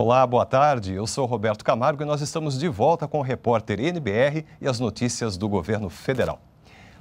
Olá, boa tarde. Eu sou Roberto Camargo e nós estamos de volta com o repórter NBR e as notícias do governo federal.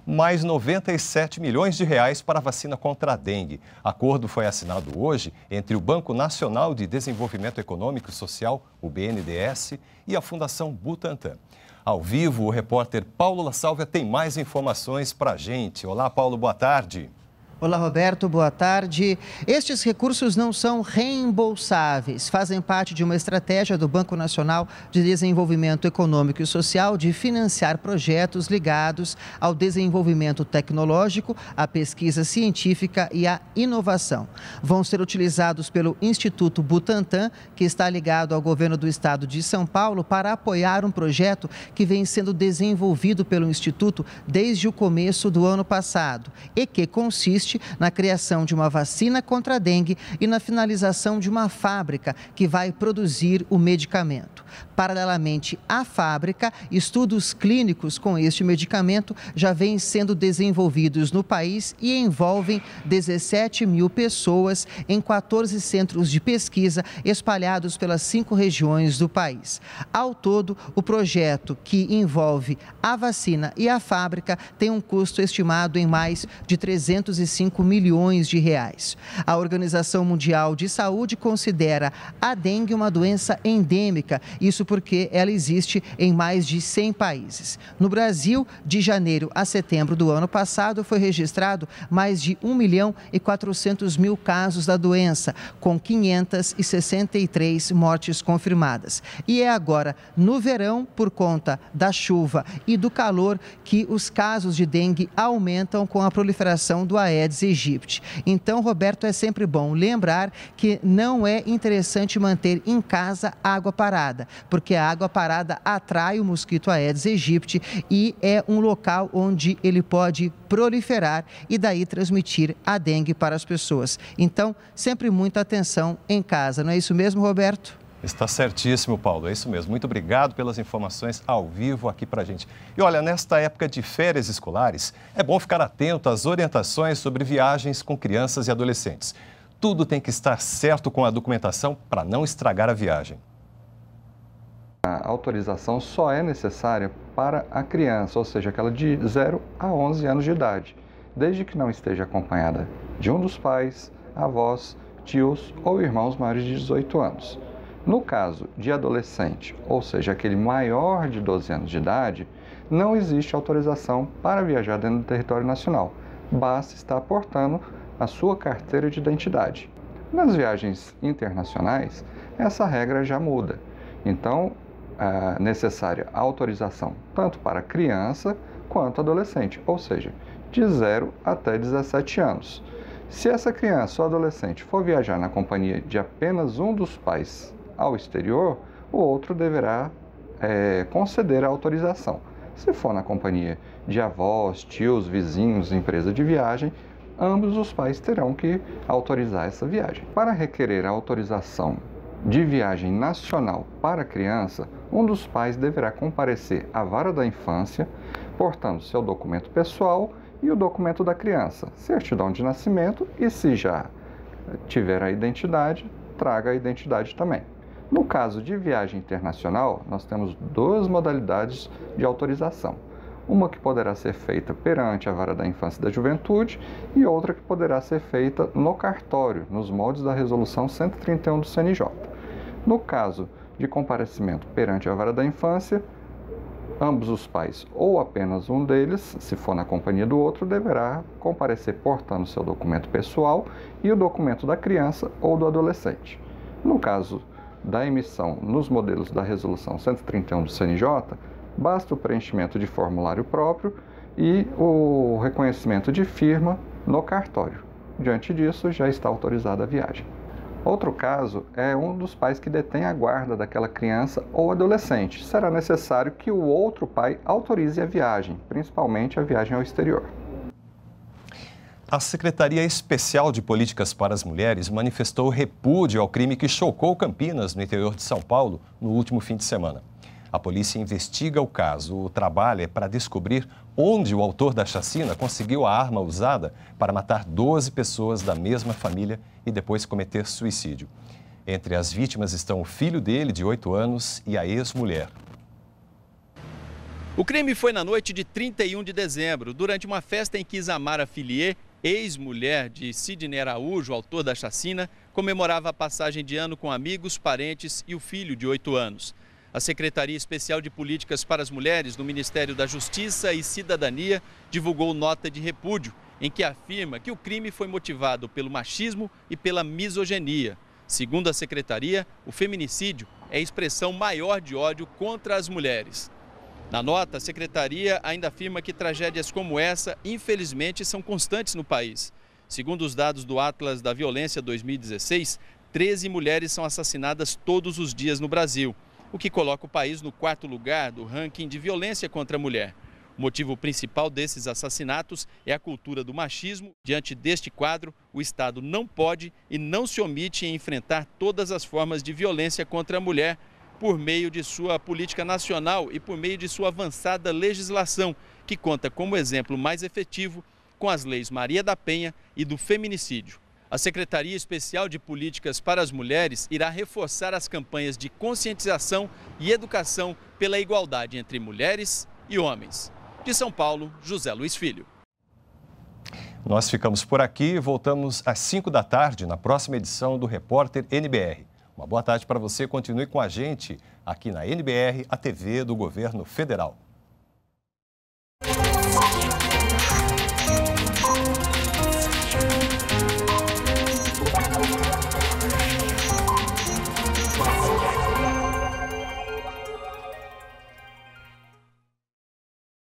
Mais 97 milhões de reais para a vacina contra a dengue. Acordo foi assinado hoje entre o Banco Nacional de Desenvolvimento Econômico e Social, o BNDES, e a Fundação Butantan. Ao vivo, o repórter Paulo La Salva tem mais informações para a gente. Olá, Paulo, boa tarde. Olá, Roberto, boa tarde. Estes recursos não são reembolsáveis, fazem parte de uma estratégia do Banco Nacional de Desenvolvimento Econômico e Social de financiar projetos ligados ao desenvolvimento tecnológico, à pesquisa científica e à inovação. Vão ser utilizados pelo Instituto Butantan, que está ligado ao governo do estado de São Paulo, para apoiar um projeto que vem sendo desenvolvido pelo Instituto desde o começo do ano passado e que consiste consiste na criação de uma vacina contra a dengue e na finalização de uma fábrica que vai produzir o medicamento. Paralelamente à fábrica, estudos clínicos com este medicamento já vêm sendo desenvolvidos no país e envolvem 17 mil pessoas em 14 centros de pesquisa espalhados pelas cinco regiões do país. Ao todo, o projeto que envolve a vacina e a fábrica tem um custo estimado em mais de 305 milhões de reais. A Organização Mundial de Saúde considera a dengue uma doença endêmica e isso porque ela existe em mais de 100 países. No Brasil, de janeiro a setembro do ano passado, foi registrado mais de 1 milhão e 400 mil casos da doença, com 563 mortes confirmadas. E é agora, no verão, por conta da chuva e do calor, que os casos de dengue aumentam com a proliferação do Aedes aegypti. Então, Roberto, é sempre bom lembrar que não é interessante manter em casa água parada, porque a água parada atrai o mosquito Aedes aegypti e é um local onde ele pode proliferar e daí transmitir a dengue para as pessoas. Então, sempre muita atenção em casa, não é isso mesmo, Roberto? Está certíssimo, Paulo. É isso mesmo. Muito obrigado pelas informações ao vivo aqui para a gente. E olha, nesta época de férias escolares, é bom ficar atento às orientações sobre viagens com crianças e adolescentes. Tudo tem que estar certo com a documentação para não estragar a viagem. A autorização só é necessária para a criança, ou seja, aquela de 0 a 11 anos de idade, desde que não esteja acompanhada de um dos pais, avós, tios ou irmãos maiores de 18 anos. No caso de adolescente, ou seja, aquele maior de 12 anos de idade, não existe autorização para viajar dentro do território nacional. Basta estar portando a sua carteira de identidade. Nas viagens internacionais, essa regra já muda. Então, ah, necessária autorização tanto para criança quanto adolescente, ou seja, de 0 até 17 anos. Se essa criança ou adolescente for viajar na companhia de apenas um dos pais ao exterior, o outro deverá é, conceder a autorização. Se for na companhia de avós, tios, vizinhos, empresa de viagem, ambos os pais terão que autorizar essa viagem. Para requerer a autorização de viagem nacional para criança, um dos pais deverá comparecer à vara da infância, portando seu documento pessoal e o documento da criança, certidão de nascimento e, se já tiver a identidade, traga a identidade também. No caso de viagem internacional, nós temos duas modalidades de autorização uma que poderá ser feita perante a vara da infância e da juventude e outra que poderá ser feita no cartório, nos moldes da resolução 131 do CNJ. No caso de comparecimento perante a vara da infância, ambos os pais ou apenas um deles, se for na companhia do outro, deverá comparecer portando seu documento pessoal e o documento da criança ou do adolescente. No caso da emissão nos modelos da Resolução 131 do CNJ, basta o preenchimento de formulário próprio e o reconhecimento de firma no cartório. Diante disso, já está autorizada a viagem. Outro caso é um dos pais que detém a guarda daquela criança ou adolescente. Será necessário que o outro pai autorize a viagem, principalmente a viagem ao exterior. A Secretaria Especial de Políticas para as Mulheres manifestou repúdio ao crime que chocou Campinas, no interior de São Paulo, no último fim de semana. A polícia investiga o caso. O trabalho é para descobrir onde o autor da chacina conseguiu a arma usada para matar 12 pessoas da mesma família e depois cometer suicídio. Entre as vítimas estão o filho dele, de 8 anos, e a ex-mulher. O crime foi na noite de 31 de dezembro, durante uma festa em que Isamara Filier, ex-mulher de Sidney Araújo, autor da chacina, comemorava a passagem de ano com amigos, parentes e o filho de 8 anos. A Secretaria Especial de Políticas para as Mulheres do Ministério da Justiça e Cidadania divulgou nota de repúdio em que afirma que o crime foi motivado pelo machismo e pela misoginia. Segundo a secretaria, o feminicídio é a expressão maior de ódio contra as mulheres. Na nota, a secretaria ainda afirma que tragédias como essa, infelizmente, são constantes no país. Segundo os dados do Atlas da Violência 2016, 13 mulheres são assassinadas todos os dias no Brasil o que coloca o país no quarto lugar do ranking de violência contra a mulher. O motivo principal desses assassinatos é a cultura do machismo. Diante deste quadro, o Estado não pode e não se omite em enfrentar todas as formas de violência contra a mulher por meio de sua política nacional e por meio de sua avançada legislação, que conta como exemplo mais efetivo com as leis Maria da Penha e do feminicídio. A Secretaria Especial de Políticas para as Mulheres irá reforçar as campanhas de conscientização e educação pela igualdade entre mulheres e homens. De São Paulo, José Luiz Filho. Nós ficamos por aqui e voltamos às 5 da tarde na próxima edição do Repórter NBR. Uma boa tarde para você. Continue com a gente aqui na NBR, a TV do Governo Federal.